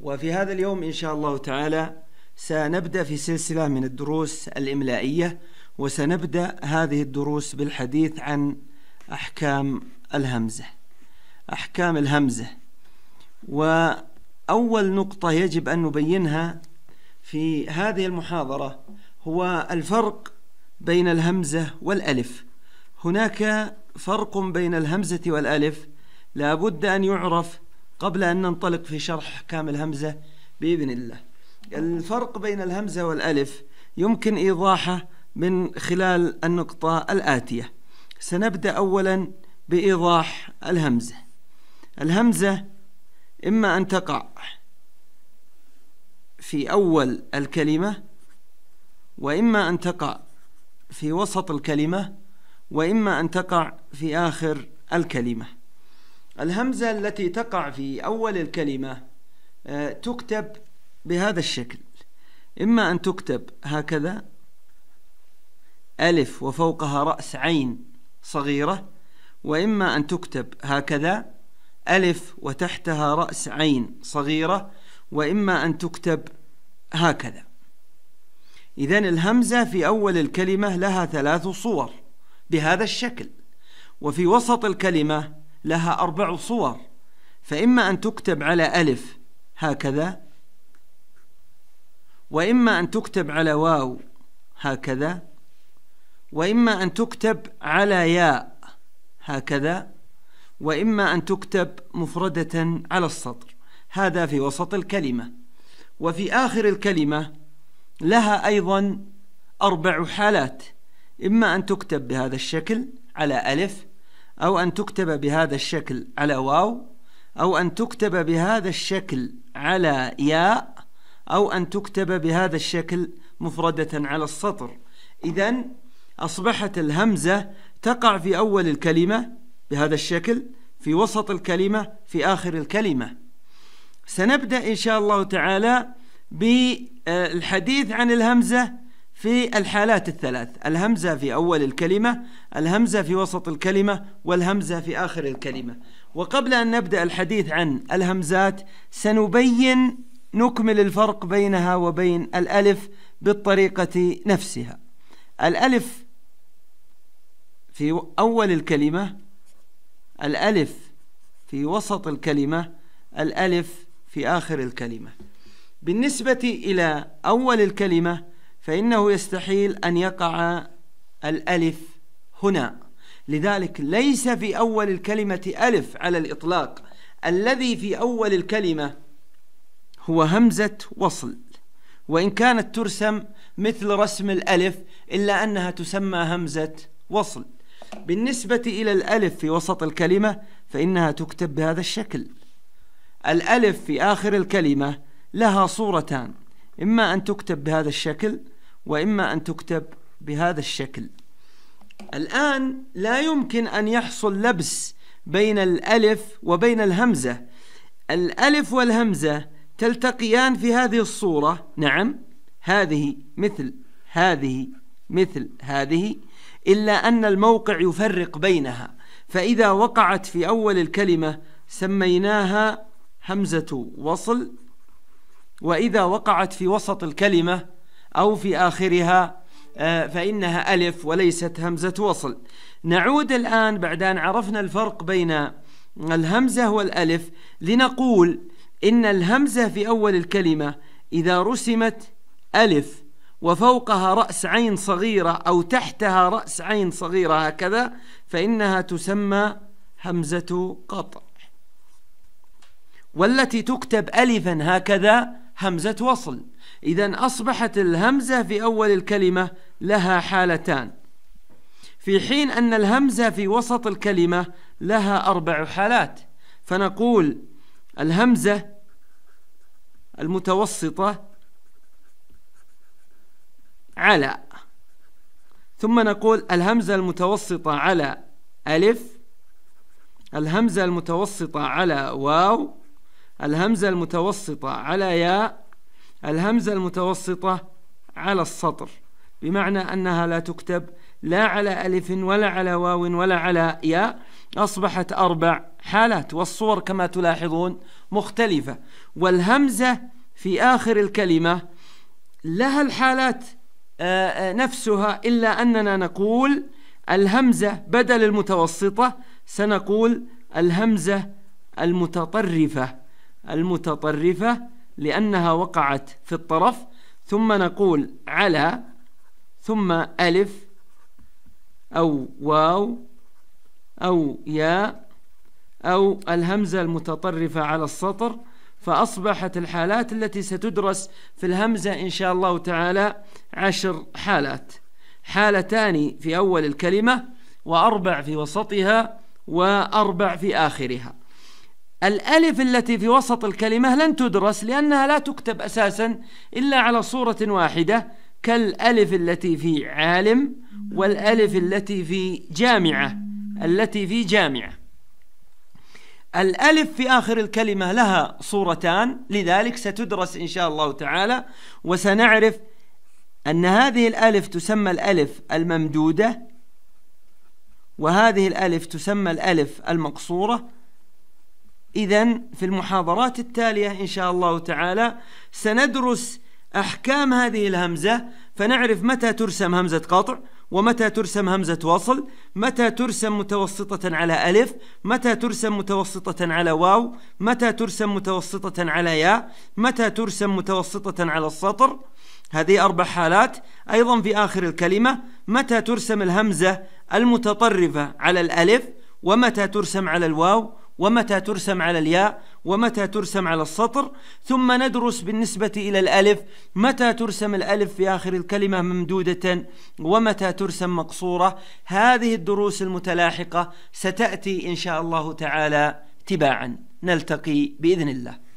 وفي هذا اليوم إن شاء الله تعالى سنبدأ في سلسلة من الدروس الإملائية وسنبدأ هذه الدروس بالحديث عن أحكام الهمزة أحكام الهمزة وأول نقطة يجب أن نبينها في هذه المحاضرة هو الفرق بين الهمزة والألف هناك فرق بين الهمزة والألف لابد أن يعرف قبل أن ننطلق في شرح كامل همزة بإذن الله الفرق بين الهمزة والألف يمكن إيضاحه من خلال النقطة الآتية سنبدأ أولا بإيضاح الهمزة الهمزة إما أن تقع في أول الكلمة وإما أن تقع في وسط الكلمة وإما أن تقع في آخر الكلمة الهمزة التي تقع في أول الكلمة آه، تكتب بهذا الشكل إما أن تكتب هكذا ألف وفوقها رأس عين صغيرة وإما أن تكتب هكذا ألف وتحتها رأس عين صغيرة وإما أن تكتب هكذا إذا الهمزة في أول الكلمة لها ثلاث صور بهذا الشكل وفي وسط الكلمة لها أربع صور فإما أن تكتب على ألف هكذا وإما أن تكتب على واو هكذا وإما أن تكتب على ياء هكذا وإما أن تكتب مفردة على السطر هذا في وسط الكلمة وفي آخر الكلمة لها أيضا أربع حالات إما أن تكتب بهذا الشكل على ألف أو أن تكتب بهذا الشكل على واو أو أن تكتب بهذا الشكل على ياء أو أن تكتب بهذا الشكل مفردة على السطر إذا أصبحت الهمزة تقع في أول الكلمة بهذا الشكل في وسط الكلمة في آخر الكلمة سنبدأ إن شاء الله تعالى بالحديث عن الهمزة في الحالات الثلاث الهمزة في أول الكلمة الهمزة في وسط الكلمة والهمزة في آخر الكلمة وقبل أن نبدأ الحديث عن الهمزات سنبين نكمل الفرق بينها وبين الألف بالطريقة نفسها الألف في أول الكلمة الألف في وسط الكلمة الألف في آخر الكلمة بالنسبة إلى أول الكلمة فإنه يستحيل أن يقع الألف هنا لذلك ليس في أول الكلمة ألف على الإطلاق الذي في أول الكلمة هو همزة وصل وإن كانت ترسم مثل رسم الألف إلا أنها تسمى همزة وصل بالنسبة إلى الألف في وسط الكلمة فإنها تكتب بهذا الشكل الألف في آخر الكلمة لها صورتان إما أن تكتب بهذا الشكل وإما أن تكتب بهذا الشكل الآن لا يمكن أن يحصل لبس بين الألف وبين الهمزة الألف والهمزة تلتقيان في هذه الصورة نعم هذه مثل هذه مثل هذه إلا أن الموقع يفرق بينها فإذا وقعت في أول الكلمة سميناها همزة وصل وإذا وقعت في وسط الكلمة أو في آخرها آه، فإنها ألف وليست همزة وصل نعود الآن بعد أن عرفنا الفرق بين الهمزة والألف لنقول إن الهمزة في أول الكلمة إذا رسمت ألف وفوقها رأس عين صغيرة أو تحتها رأس عين صغيرة هكذا فإنها تسمى همزة قطع والتي تكتب ألفا هكذا همزة وصل إذا أصبحت الهمزة في أول الكلمة لها حالتان في حين أن الهمزة في وسط الكلمة لها أربع حالات فنقول الهمزة المتوسطة على ثم نقول الهمزة المتوسطة على ألف الهمزة المتوسطة على واو الهمزة المتوسطة على ياء الهمزة المتوسطة على السطر بمعنى أنها لا تكتب لا على ألف ولا على واو ولا على ياء أصبحت أربع حالات والصور كما تلاحظون مختلفة والهمزة في آخر الكلمة لها الحالات آه، آه، نفسها إلا أننا نقول الهمزة بدل المتوسطة سنقول الهمزة المتطرفة المتطرفة لأنها وقعت في الطرف ثم نقول على ثم ألف أو واو أو ياء أو الهمزة المتطرفة على السطر فأصبحت الحالات التي ستدرس في الهمزة إن شاء الله تعالى عشر حالات حالتان في أول الكلمة وأربع في وسطها وأربع في آخرها الألف التي في وسط الكلمة لن تدرس لأنها لا تكتب أساسا إلا على صورة واحدة كالألف التي في عالم والألف التي في جامعة التي في جامعة الألف في آخر الكلمة لها صورتان لذلك ستدرس إن شاء الله تعالى وسنعرف أن هذه الألف تسمى الألف الممدودة وهذه الألف تسمى الألف المقصورة إذا في المحاضرات التالية إن شاء الله تعالى سندرس أحكام هذه الهمزة فنعرف متى ترسم همزة قطع ومتى ترسم همزة وصل متى ترسم متوسطة على ألف متى ترسم متوسطة على واو متى ترسم متوسطة على ياء متى ترسم متوسطة على السطر هذه أربع حالات أيضا في آخر الكلمة متى ترسم الهمزة المتطرفة على الألف ومتى ترسم على الواو ومتى ترسم على الياء ومتى ترسم على السطر ثم ندرس بالنسبة إلى الألف متى ترسم الألف في آخر الكلمة ممدودة ومتى ترسم مقصورة هذه الدروس المتلاحقة ستأتي إن شاء الله تعالى تباعا نلتقي بإذن الله